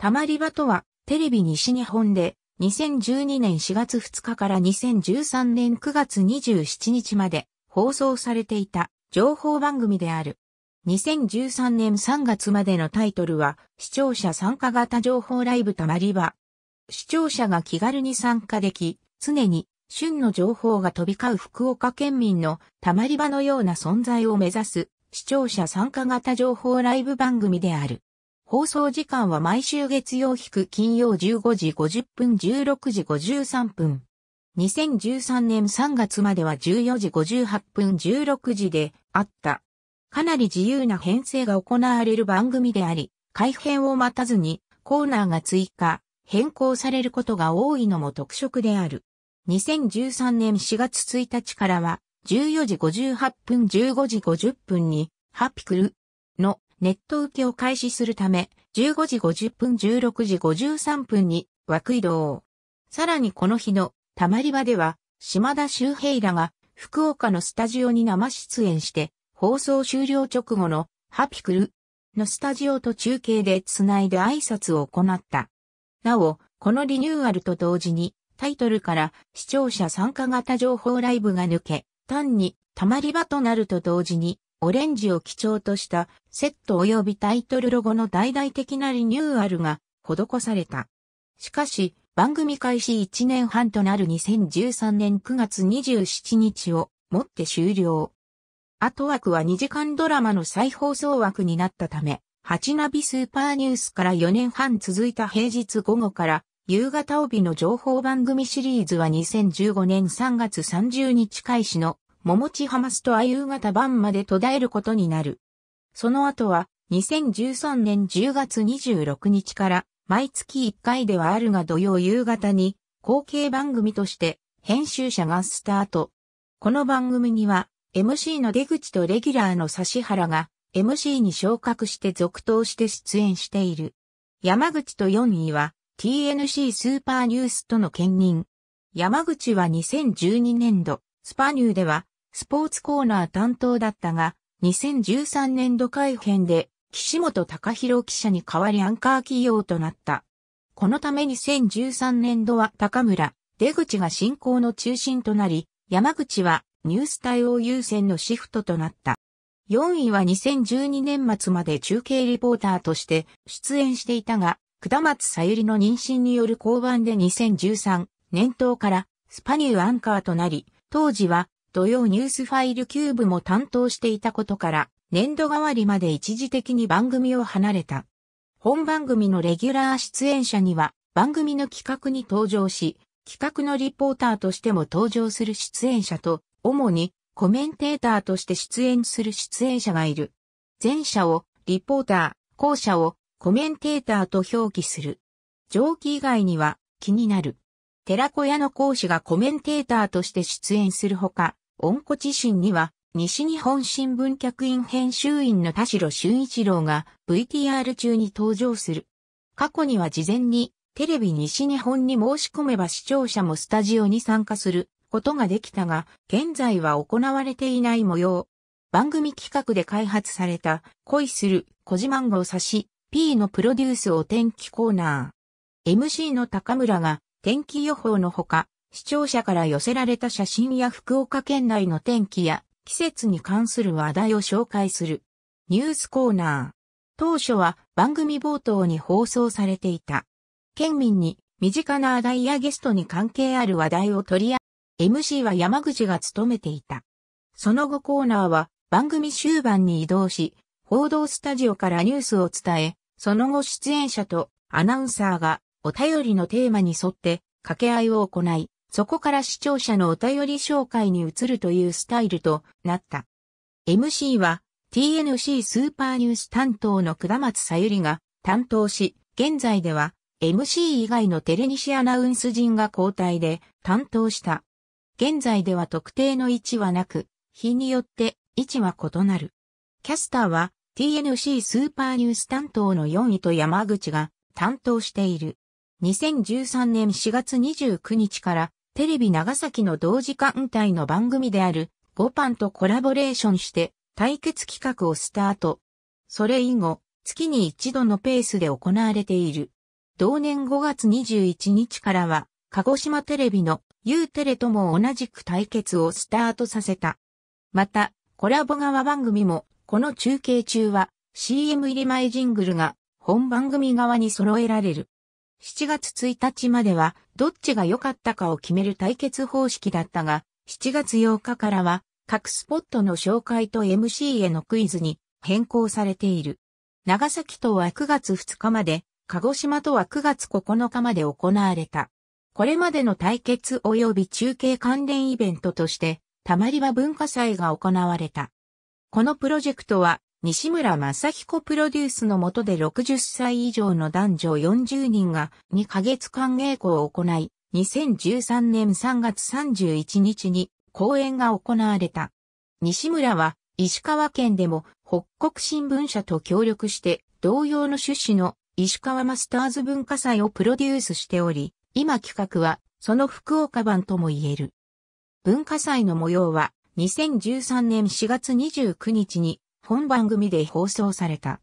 たまり場とは、テレビ西日本で、2012年4月2日から2013年9月27日まで放送されていた情報番組である。2013年3月までのタイトルは、視聴者参加型情報ライブたまり場。視聴者が気軽に参加でき、常に旬の情報が飛び交う福岡県民のたまり場のような存在を目指す視聴者参加型情報ライブ番組である。放送時間は毎週月曜く金曜15時50分16時53分。2013年3月までは14時58分16時であった。かなり自由な編成が行われる番組であり、改編を待たずにコーナーが追加、変更されることが多いのも特色である。2013年4月1日からは14時58分15時50分にハピクルのネット受けを開始するため、15時50分16時53分に枠移動。さらにこの日のたまり場では、島田周平らが福岡のスタジオに生出演して、放送終了直後のハピクルのスタジオと中継でつないで挨拶を行った。なお、このリニューアルと同時に、タイトルから視聴者参加型情報ライブが抜け、単にたまり場となると同時に、オレンジを基調としたセット及びタイトルロゴの大々的なリニューアルが施された。しかし、番組開始1年半となる2013年9月27日をもって終了。後枠は2時間ドラマの再放送枠になったため、8ナビスーパーニュースから4年半続いた平日午後から夕方帯の情報番組シリーズは2015年3月30日開始の桃地ハマスとは夕方晩まで途絶えることになる。その後は、2013年10月26日から、毎月1回ではあるが土曜夕方に、後継番組として、編集者がスタート。この番組には、MC の出口とレギュラーの指原が、MC に昇格して続投して出演している。山口と4位は、TNC スーパーニュースとの兼任。山口は2012年度、スパニューでは、スポーツコーナー担当だったが、2013年度改編で、岸本隆弘記者に代わりアンカー企業となった。このため2013年度は高村、出口が進行の中心となり、山口はニュース対応優先のシフトとなった。4位は2012年末まで中継リポーターとして出演していたが、下松さゆりの妊娠による降板で2013年頭からスパニューアンカーとなり、当時は土曜ニュースファイルキューブも担当していたことから、年度代わりまで一時的に番組を離れた。本番組のレギュラー出演者には、番組の企画に登場し、企画のリポーターとしても登場する出演者と、主にコメンテーターとして出演する出演者がいる。前者をリポーター、後者をコメンテーターと表記する。上記以外には気になる、寺子屋の講師がコメンテーターとして出演するほか、温故自身には、西日本新聞客員編集員の田代俊一郎が VTR 中に登場する。過去には事前にテレビ西日本に申し込めば視聴者もスタジオに参加することができたが、現在は行われていない模様。番組企画で開発された恋する小島を指し P のプロデュースお天気コーナー。MC の高村が天気予報のほか、視聴者から寄せられた写真や福岡県内の天気や季節に関する話題を紹介するニュースコーナー。当初は番組冒頭に放送されていた。県民に身近な話題やゲストに関係ある話題を取り上げ、MC は山口が務めていた。その後コーナーは番組終盤に移動し、報道スタジオからニュースを伝え、その後出演者とアナウンサーがお便りのテーマに沿って掛け合いを行い、そこから視聴者のお便り紹介に移るというスタイルとなった。MC は TNC スーパーニュース担当の下松さゆりが担当し、現在では MC 以外のテレニシアナウンス陣が交代で担当した。現在では特定の位置はなく、日によって位置は異なる。キャスターは TNC スーパーニュース担当の4位と山口が担当している。2013年4月29日からテレビ長崎の同時間帯の番組である5パンとコラボレーションして対決企画をスタート。それ以後、月に一度のペースで行われている。同年5月21日からは、鹿児島テレビのユーテレとも同じく対決をスタートさせた。また、コラボ側番組も、この中継中は CM 入り前ジングルが本番組側に揃えられる。7月1日までは、どっちが良かったかを決める対決方式だったが、7月8日からは、各スポットの紹介と MC へのクイズに変更されている。長崎とは9月2日まで、鹿児島とは9月9日まで行われた。これまでの対決及び中継関連イベントとして、たまり場文化祭が行われた。このプロジェクトは西村正彦プロデュースの下で60歳以上の男女40人が2ヶ月間稽古を行い、2013年3月31日に公演が行われた。西村は石川県でも北国新聞社と協力して同様の趣旨の石川マスターズ文化祭をプロデュースしており、今企画はその福岡版とも言える。文化祭の模様は2013年4月29日に本番組で放送された。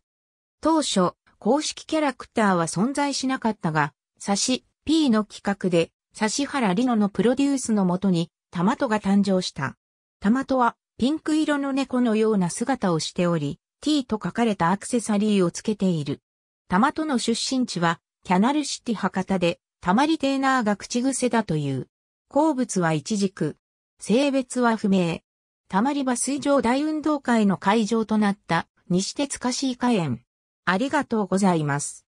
当初、公式キャラクターは存在しなかったが、サシ P の企画で、指原リ乃のプロデュースのもとに、タマトが誕生した。タマトは、ピンク色の猫のような姿をしており、t と書かれたアクセサリーをつけている。タマトの出身地は、キャナルシティ博多で、タまりテーナーが口癖だという。好物はイチジク。性別は不明。たまり場水上大運動会の会場となった西鉄カシイカ園。ありがとうございます。